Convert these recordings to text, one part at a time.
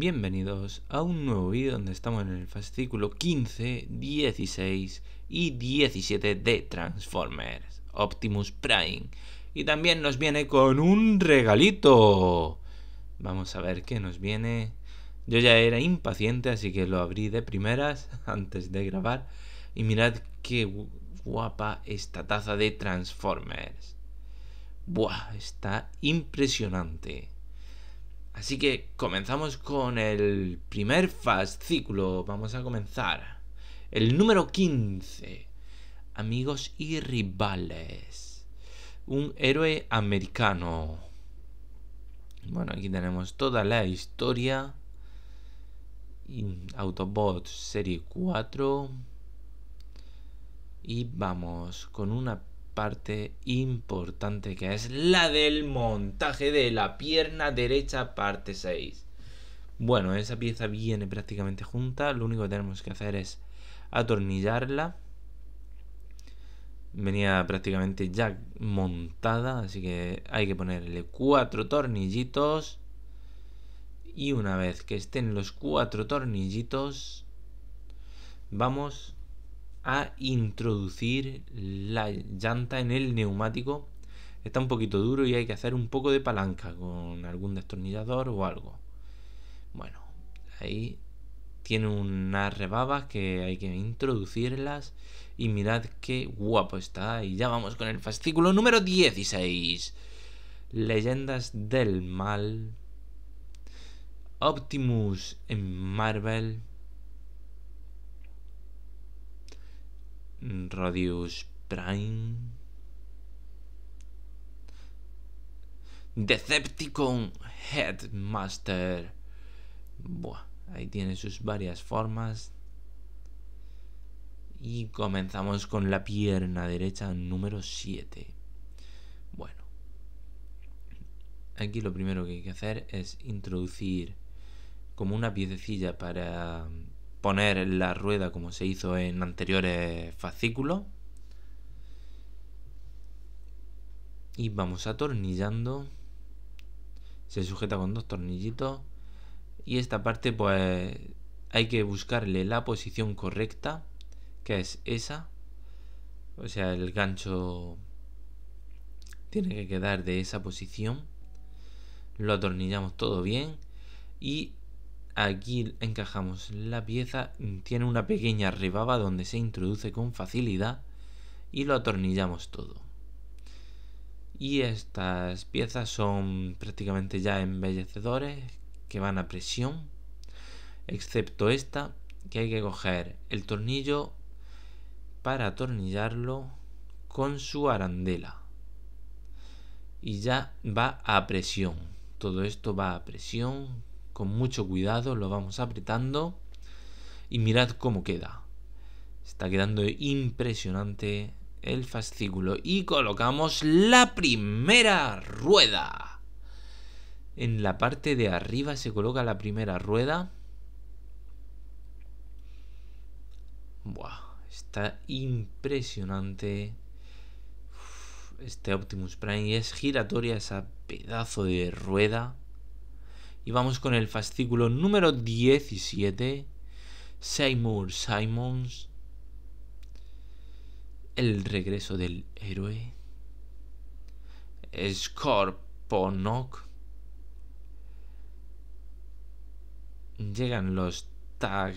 Bienvenidos a un nuevo vídeo donde estamos en el fascículo 15, 16 y 17 de Transformers Optimus Prime. Y también nos viene con un regalito. Vamos a ver qué nos viene. Yo ya era impaciente, así que lo abrí de primeras antes de grabar. Y mirad qué guapa esta taza de Transformers. Buah, está impresionante. Así que comenzamos con el primer fascículo. Vamos a comenzar. El número 15. Amigos y rivales. Un héroe americano. Bueno, aquí tenemos toda la historia. Autobots serie 4. Y vamos con una parte importante que es la del montaje de la pierna derecha parte 6. Bueno, esa pieza viene prácticamente junta, lo único que tenemos que hacer es atornillarla. Venía prácticamente ya montada, así que hay que ponerle cuatro tornillitos. Y una vez que estén los cuatro tornillitos, vamos a introducir la llanta en el neumático. Está un poquito duro y hay que hacer un poco de palanca con algún destornillador o algo. Bueno, ahí tiene unas rebabas que hay que introducirlas. Y mirad qué guapo está. Y ya vamos con el fascículo número 16. Leyendas del mal. Optimus en Marvel. Radius Prime. Decepticon Headmaster. Buah, ahí tiene sus varias formas. Y comenzamos con la pierna derecha número 7. Bueno, aquí lo primero que hay que hacer es introducir como una piececilla para poner la rueda como se hizo en anteriores fascículos. Y vamos atornillando. Se sujeta con dos tornillitos. Y esta parte pues hay que buscarle la posición correcta, que es esa. O sea, el gancho tiene que quedar de esa posición. Lo atornillamos todo bien. Y Aquí encajamos la pieza, tiene una pequeña rebaba donde se introduce con facilidad y lo atornillamos todo. Y estas piezas son prácticamente ya embellecedores que van a presión, excepto esta que hay que coger el tornillo para atornillarlo con su arandela. Y ya va a presión. Todo esto va a presión con mucho cuidado, lo vamos apretando y mirad cómo queda. Está quedando impresionante el fascículo y colocamos la primera rueda. En la parte de arriba se coloca la primera rueda. Buah, está impresionante. este Optimus Prime es giratoria esa pedazo de rueda. Y vamos con el fascículo número 17, Seymour Simons, El regreso del héroe, Scorponok. Llegan los Tag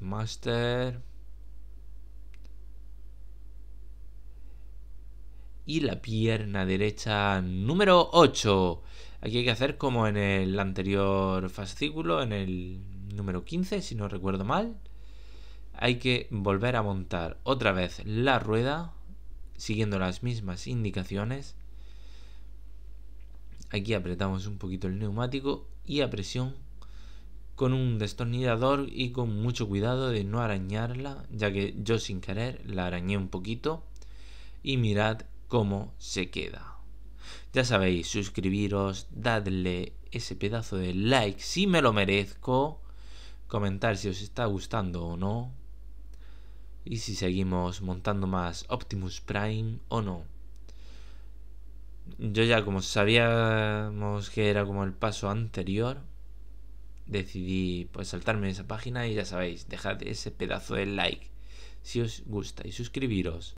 Master y la pierna derecha número 8, Aquí hay que hacer como en el anterior fascículo, en el número 15, si no recuerdo mal. Hay que volver a montar otra vez la rueda, siguiendo las mismas indicaciones. Aquí apretamos un poquito el neumático y a presión con un destornillador y con mucho cuidado de no arañarla, ya que yo sin querer la arañé un poquito y mirad cómo se queda. Ya sabéis, suscribiros, dadle ese pedazo de like si me lo merezco, comentar si os está gustando o no, y si seguimos montando más Optimus Prime o no. Yo ya como sabíamos que era como el paso anterior, decidí pues saltarme esa página y ya sabéis, dejad ese pedazo de like si os gusta y suscribiros.